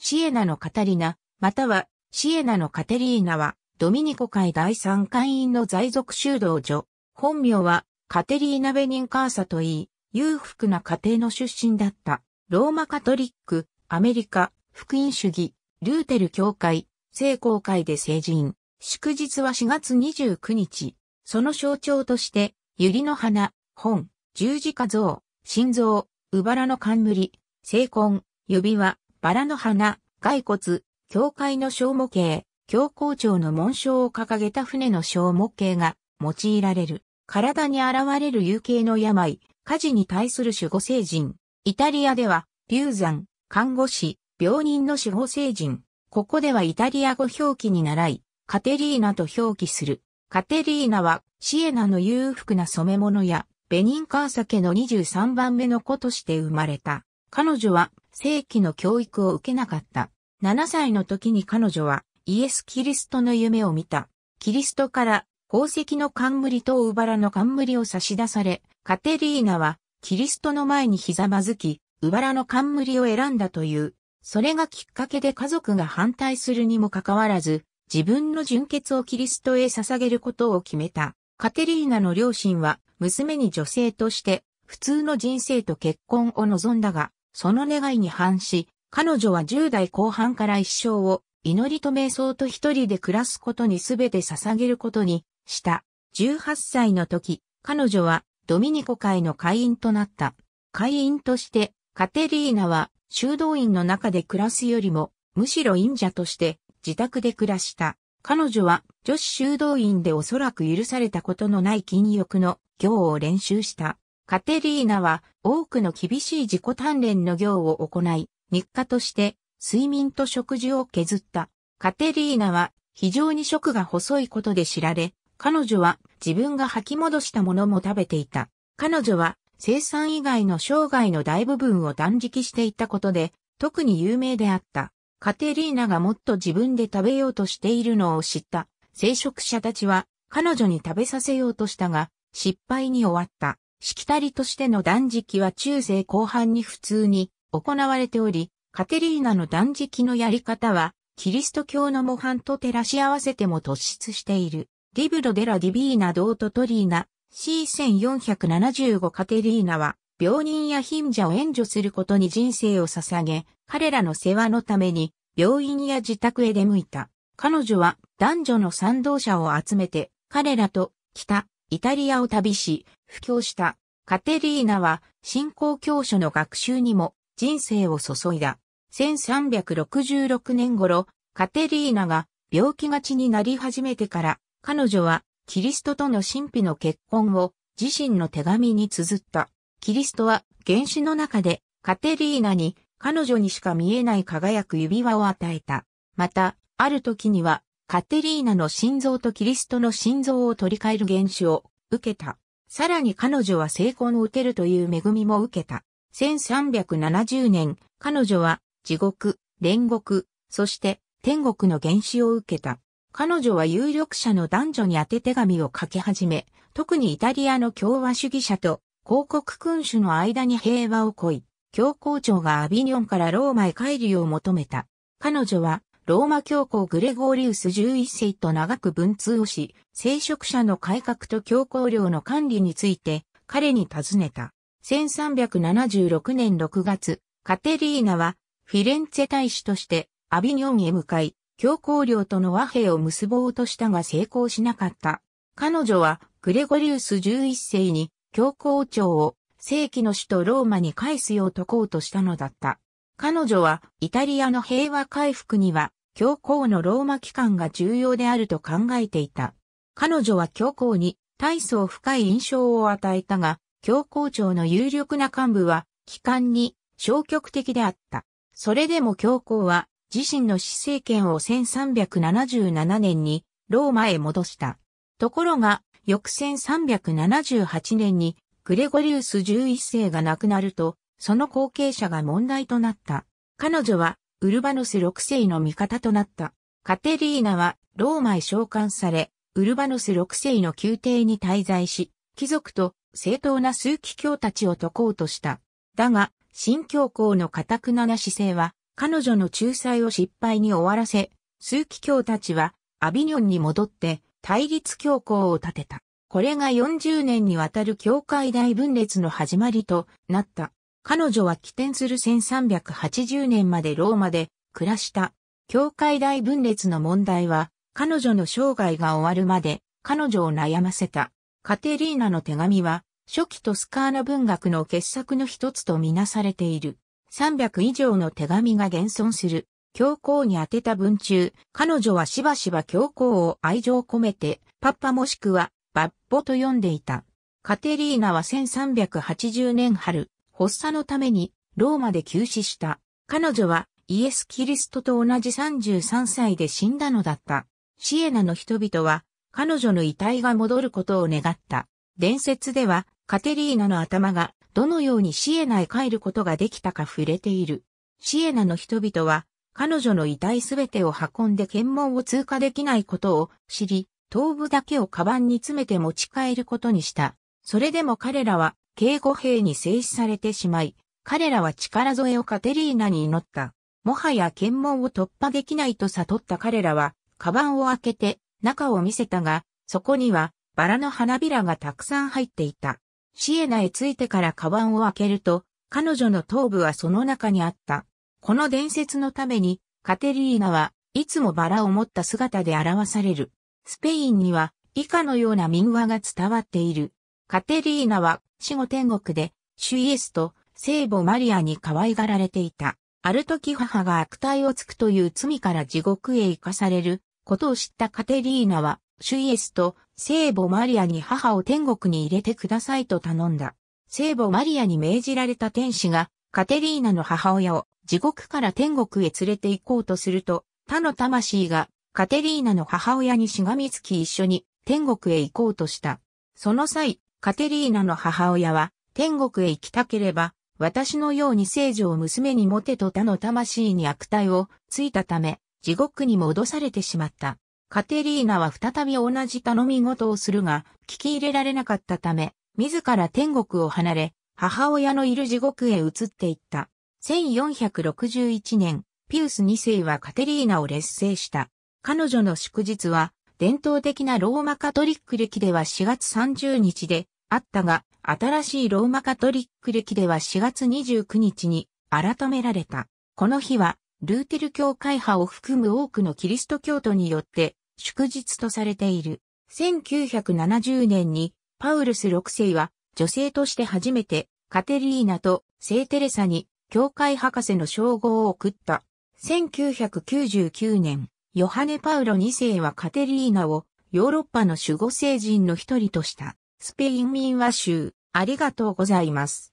シエナのカタリナ、またはシエナのカテリーナは、ドミニコ会第三会員の在属修道女。本名は、カテリーナ・ベニンカーサといい、裕福な家庭の出身だった。ローマカトリック、アメリカ、福音主義、ルーテル教会、聖公会で成人。祝日は4月29日。その象徴として、百合の花、本、十字架像、心臓、うばらの冠、聖婚、指輪、バラの花、骸骨、教会の小模型、教皇庁の紋章を掲げた船の小模型が用いられる。体に現れる有形の病、火事に対する守護聖人。イタリアでは、流産、看護師、病人の守護聖人。ここではイタリア語表記に習い、カテリーナと表記する。カテリーナは、シエナの裕福な染め物や、ベニンカーサ家の23番目の子として生まれた。彼女は、正規の教育を受けなかった。7歳の時に彼女はイエス・キリストの夢を見た。キリストから宝石の冠とウバラの冠を差し出され、カテリーナはキリストの前にひざまずき、ウバラの冠を選んだという。それがきっかけで家族が反対するにもかかわらず、自分の純血をキリストへ捧げることを決めた。カテリーナの両親は娘に女性として普通の人生と結婚を望んだが、その願いに反し、彼女は10代後半から一生を祈りと瞑想と一人で暮らすことに全て捧げることにした。18歳の時、彼女はドミニコ会の会員となった。会員としてカテリーナは修道院の中で暮らすよりもむしろ忍者として自宅で暮らした。彼女は女子修道院でおそらく許されたことのない禁欲の行を練習した。カテリーナは多くの厳しい自己鍛錬の行を行い、日課として睡眠と食事を削った。カテリーナは非常に食が細いことで知られ、彼女は自分が吐き戻したものも食べていた。彼女は生産以外の生涯の大部分を断食していたことで、特に有名であった。カテリーナがもっと自分で食べようとしているのを知った。聖職者たちは彼女に食べさせようとしたが、失敗に終わった。しきたりとしての断食は中世後半に普通に行われており、カテリーナの断食のやり方は、キリスト教の模範と照らし合わせても突出している。リブロ・デラ・ディビーナ・ドート・トリーナ、C1475 カテリーナは、病人や貧者を援助することに人生を捧げ、彼らの世話のために、病院や自宅へ出向いた。彼女は男女の賛同者を集めて、彼らと北、イタリアを旅し、布教した。カテリーナは、信仰教書の学習にも人生を注いだ。1366年頃、カテリーナが病気がちになり始めてから、彼女は、キリストとの神秘の結婚を自身の手紙に綴った。キリストは原始の中でカテリーナに彼女にしか見えない輝く指輪を与えた。また、ある時にはカテリーナの心臓とキリストの心臓を取り替える原子を受けた。さらに彼女は成功を受けるという恵みも受けた。1370年、彼女は地獄、煉獄、そして天国の原始を受けた。彼女は有力者の男女に宛て手紙を書き始め、特にイタリアの共和主義者と広告君主の間に平和を恋。い、教皇庁がアビニョンからローマへ帰りを求めた。彼女はローマ教皇グレゴーリウス11世と長く文通をし、聖職者の改革と教皇領の管理について彼に尋ねた。1376年6月、カテリーナはフィレンツェ大使としてアビニョンへ向かい、教皇領との和平を結ぼうとしたが成功しなかった。彼女はグレゴリウス11世に教皇庁を正規の首都ローマに返すよう説こうとしたのだった。彼女はイタリアの平和回復には教皇のローマ機関が重要であると考えていた。彼女は教皇に大層深い印象を与えたが、教皇庁の有力な幹部は、機関に消極的であった。それでも教皇は自身の死政権を1377年にローマへ戻した。ところが、翌1378年にグレゴリウス11世が亡くなると、その後継者が問題となった。彼女はウルバヌス6世の味方となった。カテリーナはローマへ召喚され、ウルバヌス6世の宮廷に滞在し、貴族と正当な数奇教たちを解こうとした。だが、新教皇の堅くなな姿勢は、彼女の仲裁を失敗に終わらせ、数奇教たちはアビニョンに戻って対立教皇を立てた。これが40年にわたる教会大分裂の始まりとなった。彼女は起点する1380年までローマで暮らした。教会大分裂の問題は、彼女の生涯が終わるまで彼女を悩ませた。カテリーナの手紙は、初期トスカーナ文学の傑作の一つとみなされている。300以上の手紙が現存する。教皇に宛てた文中、彼女はしばしば教皇を愛情込めて、パッパもしくは、バッポと呼んでいた。カテリーナは1380年春、発作のためにローマで急死した。彼女はイエス・キリストと同じ33歳で死んだのだった。シエナの人々は彼女の遺体が戻ることを願った。伝説ではカテリーナの頭がどのようにシエナへ帰ることができたか触れている。シエナの人々は彼女の遺体すべてを運んで検問を通過できないことを知り、頭部だけをカバンに詰めて持ち帰ることにした。それでも彼らは警護兵に制止されてしまい、彼らは力添えをカテリーナに祈った。もはや検問を突破できないと悟った彼らは、カバンを開けて中を見せたが、そこにはバラの花びらがたくさん入っていた。シエナへ着いてからカバンを開けると、彼女の頭部はその中にあった。この伝説のために、カテリーナはいつもバラを持った姿で表される。スペインには以下のような民話が伝わっている。カテリーナは死後天国でシュイエスと聖母マリアに可愛がられていた。ある時母が悪態をつくという罪から地獄へ行かされることを知ったカテリーナはシュイエスと聖母マリアに母を天国に入れてくださいと頼んだ。聖母マリアに命じられた天使がカテリーナの母親を地獄から天国へ連れて行こうとすると他の魂がカテリーナの母親にしがみつき一緒に天国へ行こうとした。その際、カテリーナの母親は、天国へ行きたければ、私のように聖女を娘に持てと他の魂に悪態をついたため、地獄に戻されてしまった。カテリーナは再び同じ頼み事をするが、聞き入れられなかったため、自ら天国を離れ、母親のいる地獄へ移っていった。1461年、ピウス2世はカテリーナを劣勢した。彼女の祝日は、伝統的なローマカトリック歴では4月30日であったが、新しいローマカトリック歴では4月29日に改められた。この日は、ルーテル教会派を含む多くのキリスト教徒によって祝日とされている。1970年にパウルス6世は女性として初めてカテリーナと聖テレサに教会博士の称号を送った。1999年、ヨハネ・パウロ2世はカテリーナをヨーロッパの守護聖人の一人とした。スペイン民話集、ありがとうございます。